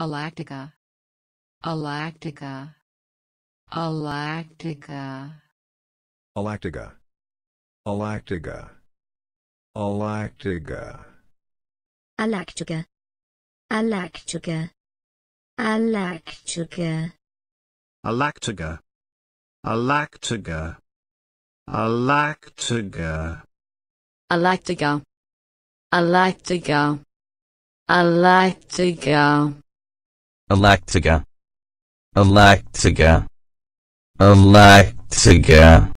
Alactica. Alactica. Alactica. Alactica. Alactica. Alactica. Alactica. Alactica. Alactica. Alactica. Alactica. Alactica. Alactica. Alactica. Alactica. Electica. Electica. Electica.